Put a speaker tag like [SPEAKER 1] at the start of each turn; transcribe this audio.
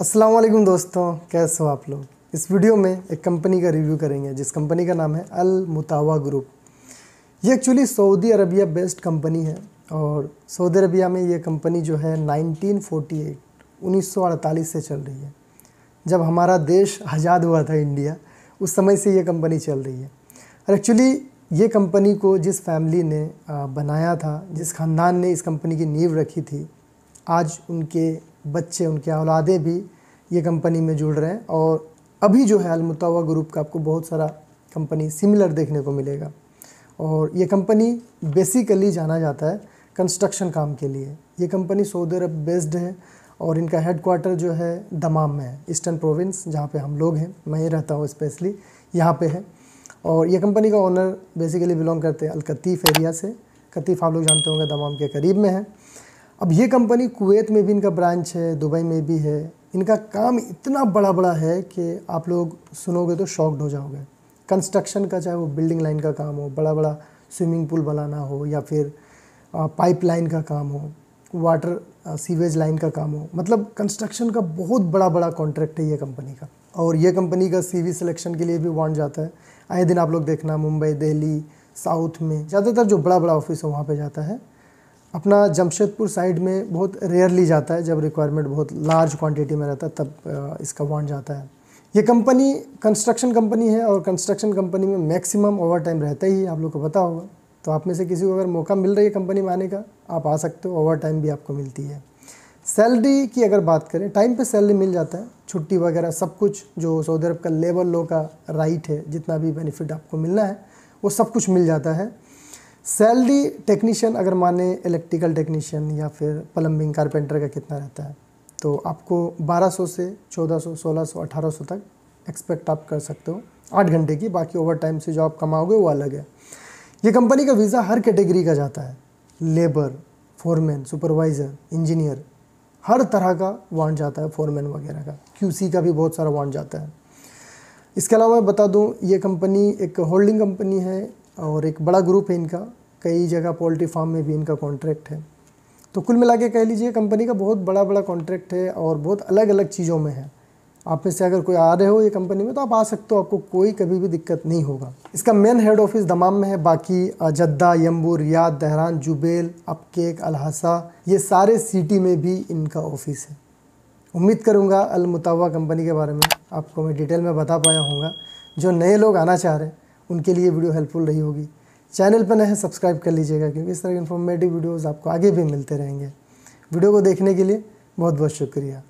[SPEAKER 1] अस्सलाम वालेकुम दोस्तों कैसे हो आप लोग इस वीडियो में एक कंपनी का रिव्यू करेंगे जिस कंपनी का नाम है अल मुतावा ग्रुप ये actually Saudi Arabia based company है और सऊदी अरबिया में ये कंपनी जो है 1948 1948 से चल रही है जब हमारा देश आज़ाद हुआ था इंडिया उस समय से ये कंपनी चल रही है और एक्चुअली ये कंपनी को जिस फैमिली ने बनाया था जिस ख़ानदान ने इस कंपनी की नींव रखी थी आज उनके बच्चे उनके औलादे भी ये कंपनी में जुड़ रहे हैं और अभी जो है अलमुतवा ग्रुप का आपको बहुत सारा कंपनी सिमिलर देखने को मिलेगा और ये कंपनी बेसिकली जाना जाता है कंस्ट्रक्शन काम के लिए ये कंपनी सऊदी अरब बेस्ड है और इनका हेडकोार्टर जो है दमाम में है ईस्टर्न प्रोविंस जहाँ पे हम लोग हैं मैं ही रहता हूँ स्पेशली यहाँ पे है और ये कंपनी का ओनर बेसिकली बिलोंग करते हैं अलकतीफ़ एरिया से कतीफ़ आप लोग जानते होंगे दमाम के करीब में है अब ये कंपनी कुवैत में भी इनका ब्रांच है दुबई में भी है इनका काम इतना बड़ा बड़ा है कि आप लोग सुनोगे तो शॉक्ड हो जाओगे कंस्ट्रक्शन का चाहे वो बिल्डिंग लाइन का काम हो बड़ा बड़ा स्विमिंग पूल बनाना हो या फिर पाइप लाइन का काम हो वाटर सीवेज लाइन का काम हो मतलब कंस्ट्रक्शन का बहुत बड़ा बड़ा कॉन्ट्रैक्ट है ये कंपनी का और ये कंपनी का सीवी सिलेक्शन के लिए भी वांट जाता है आए दिन आप लोग देखना मुंबई दिल्ली साउथ में ज़्यादातर जो बड़ा बड़ा ऑफिस है वहाँ पर जाता है अपना जमशेदपुर साइड में बहुत रेयरली जाता है जब रिक्वायरमेंट बहुत लार्ज क्वांटिटी में रहता है तब इसका वॉन्ट जाता है ये कंपनी कंस्ट्रक्शन कंपनी है और कंस्ट्रक्शन कंपनी में मैक्सिमम ओवर टाइम रहता ही आप लोग को पता होगा तो आप में से किसी को अगर मौका मिल रहा है कंपनी में आने का आप आ सकते हो ओवर टाइम भी आपको मिलती है सैलरी की अगर बात करें टाइम पे सैलरी मिल जाता है छुट्टी वगैरह सब कुछ जो सऊदी अरब का लेबर लो का राइट है जितना भी बेनिफिट आपको मिलना है वो सब कुछ मिल जाता है सैलरी टेक्नीशियन अगर माने इलेक्ट्रिकल टेक्नीशियन या फिर प्लम्बिंग कारपेंटर का कितना रहता है तो आपको 1200 से 1400 1600 1800 तक एक्सपेक्ट आप कर सकते हो आठ घंटे की बाकी ओवर टाइम से जो आप कमाओगे वो अलग है ये कंपनी का वीज़ा हर कैटेगरी का जाता है लेबर फोरमैन सुपरवाइज़र इंजीनियर हर तरह का वांट जाता है फोरमैन वगैरह का क्यूसी का भी बहुत सारा वांट जाता है इसके अलावा मैं बता दूं ये कंपनी एक होल्डिंग कंपनी है और एक बड़ा ग्रुप है इनका कई जगह पोल्ट्री फार्म में भी इनका कॉन्ट्रैक्ट है तो कुल मिला के कह लीजिए कंपनी का बहुत बड़ा बड़ा कॉन्ट्रैक्ट है और बहुत अलग अलग चीज़ों में है आप में से अगर कोई आ रहे हो ये कंपनी में तो आप आ सकते हो आपको कोई कभी भी दिक्कत नहीं होगा इसका मेन हेड ऑफिस दमाम में है बाकी Jeddah Yanbu Riyadh Dhahran Jubail Abqaiq Al Hasa ये सारे सिटी में भी इनका ऑफिस है उम्मीद करूँगा अलमुतावा कंपनी के बारे में आपको मैं डिटेल में बता पाया हूँगा जो नए लोग आना चाह रहे हैं उनके लिए वीडियो हेल्पफुल रही होगी चैनल पर नए हैं सब्सक्राइब कर लीजिएगा क्योंकि इस तरह के इन्फॉर्मेटिव वीडियोज़ आपको आगे भी मिलते रहेंगे वीडियो को देखने के लिए बहुत बहुत शुक्रिया